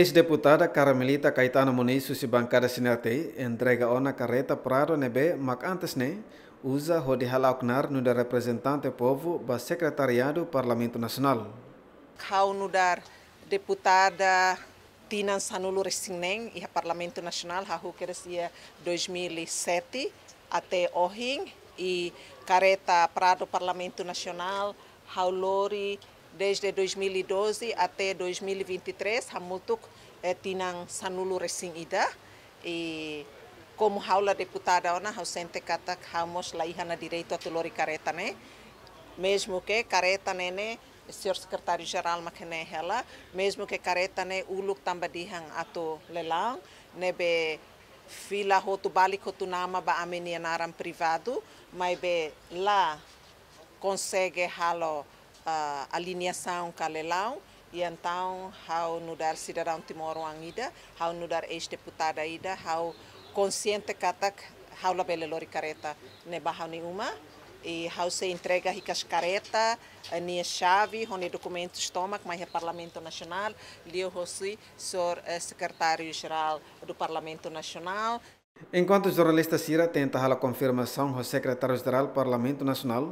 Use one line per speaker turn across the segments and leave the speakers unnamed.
Ex-deputada Carmelita Caetano Muniz Susibancada sinete entrega ona carreta Prado Nebe, mac antes ne, usa rodihalaknar no da representante povo ba secretariado Parlamento Nacional.
Kau no dar deputada Tina Sanulu Resinen e Parlamento Nacional, hahu keresia 2007 até Ohing e careta Prado Parlamento Nacional, haulori desde 2012 até 2023 Hamutuk eh, tinang sanulu resing ida e como haula deputada ona ausente, katak hamos laihana direito a tulori careta né mesmo que careta nene senhor secretário geral makene mesmo que careta né uluk tamba dihang ato lelang nebe fila hotu balik hotu nama ba naram privado mas be lá consegue halo uh, alineação calelão e então ao mudar cidadão Timor Wangida, ao ex-deputado deputada ida, ao consciente katak ao labele lori careta ne barra nenhuma e ao se entrega ricas careta nem chave, onde documentos que mais é Parlamento Nacional, Leo Rossi, senhor eh, secretário-geral do Parlamento Nacional.
Enquanto o jornalista Cira tenta a confirmação do secretário-geral do Parlamento Nacional,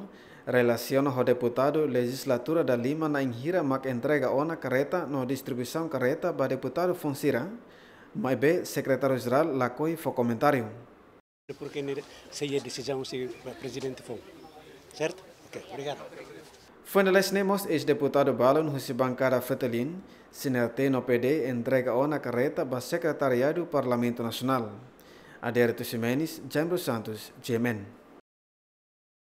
relaciona o deputado legislatura da Lima na enhira mac entrega ona carreta no distribuição carreta para deputado Fonsira, mas bem secretário-geral lacoi foi comentário. É porque se a é decisão se o presidente foi, certo? Ok, obrigado. Foi na Lesnemos, ex-deputado Balon bancada Fetelin, sinerte no PD entrega ona carreta para secretariado do Parlamento Nacional. Aderato Ximenes, Jairo Santos, Jemen.